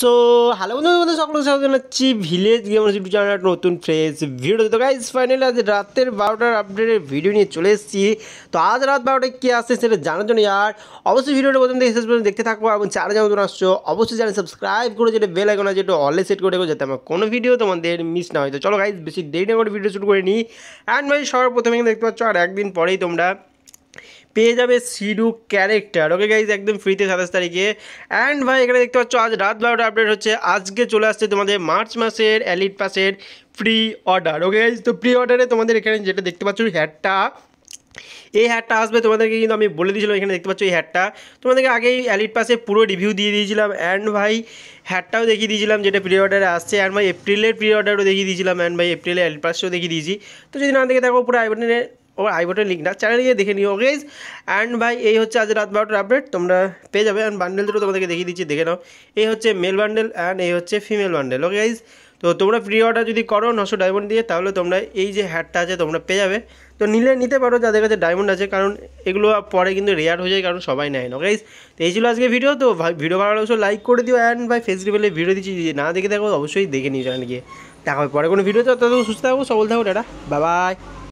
so hello বন্ধু বন্ধু সকল স্বাগত জানাচ্ছি ভিলেজ গেমার ইউটিউব চ্যানেল নতুন ফ্রেশ ভিডিও তো গাইজ ফাইনালি আজ রাতের বারোটার আপডেটের ভিডিও নিয়ে চলে এসেছি তো আজ রাত বারোটায় কী আসছে সেটা জানার জন্য আর অবশ্যই ভিডিওটা প্রথম থেকে শেষ পর্যন্ত দেখতে থাকবো এবং চার জানা তোমার আসছো অবশ্যই জানি সাবস্ক্রাইব করে যেটা বেল আইকন আছে যেটা অলে সেট করে যাতে আমার কোনো ভিডিও তোমাদের মিস না হয় তো চলো গাইজ বেশি দেরি না করে ভিডিও শুট করে নিই অ্যান্ড ভাই সবার প্রথমে দেখতে পাচ্ছ আর একদিন পরেই তোমরা পেয়ে যাবে সিডু ক্যারেক্টার ওকে গাইজ একদম ফ্রিতে সাতাশ তারিখে অ্যান্ড ভাই এখানে দেখতে পাচ্ছ আজ রাত বারোটা আপডেট হচ্ছে আজকে চলে আসছে তোমাদের মার্চ মাসের elite pass pre order okay guys তো প্রি অর্ডারে তোমাদের এখানে যেটা দেখতে পাচ্ছ হ্যাটটা এই হ্যাটটা আসবে তোমাদেরকে কিন্তু আমি বলে দিয়েছিলাম এখানে দেখতে পাচ্ছ এই হ্যাটটা তোমাদেরকে আগেই অ্যালিট পাসে পুরো রিভিউ দিয়ে দিয়েছিলাম অ্যান্ড ভাই হ্যাটটাও দেখিয়ে দিয়েছিলাম যেটা প্রি অর্ডারে আসছে অ্যান্ড ভাই এপ্রিলের প্রি অর্ডারও দেখিয়ে দিয়েছিলাম অ্যান্ড ভাই এপ্রিলের অ্যালিট পাসও দেখিয়ে দিয়েছি তো যদি না দেখে দেখো পুরো আইবনে ও আই লিঙ্ক না চ্যানেলে গিয়ে দেখে নিও গেজ অ্যান্ড ভাই এই হচ্ছে আজ রাত বারোটার আপডেট তোমরা পেয়ে যাবে অ্যান্ড বান্ডেল দুটো তোমাদেরকে দেখিয়ে দিচ্ছি দেখে নাও এই হচ্ছে মেল বান্ডেল অ্যান্ড এই হচ্ছে ফিমেল বান্ডেল ওকে তো তোমরা প্রি অর্ডার যদি করো নশো ডায়মন্ড দিয়ে তাহলে তোমরা এই যে হ্যাটটা আছে তোমরা পেয়ে যাবে তো নিলে নিতে পারো যাদের কাছে ডায়মন্ড আছে কারণ এগুলো পরে কিন্তু রেয়ার হয়ে যায় কারণ সবাই নেয় না গাইজ তো এই ছিল আজকে ভিডিও তো ভিডিও ভালো লাগলে লাইক করে দিও অ্যান্ড ভাই ফেসবুকে ভিডিও দিচ্ছি যদি না দেখে দেখো অবশ্যই দেখে নিও চ্যানেল গিয়ে দেখা পরে কোনো ভিডিও তো সুস্থ থাকবো সবল থাকো ডাটা বাবাই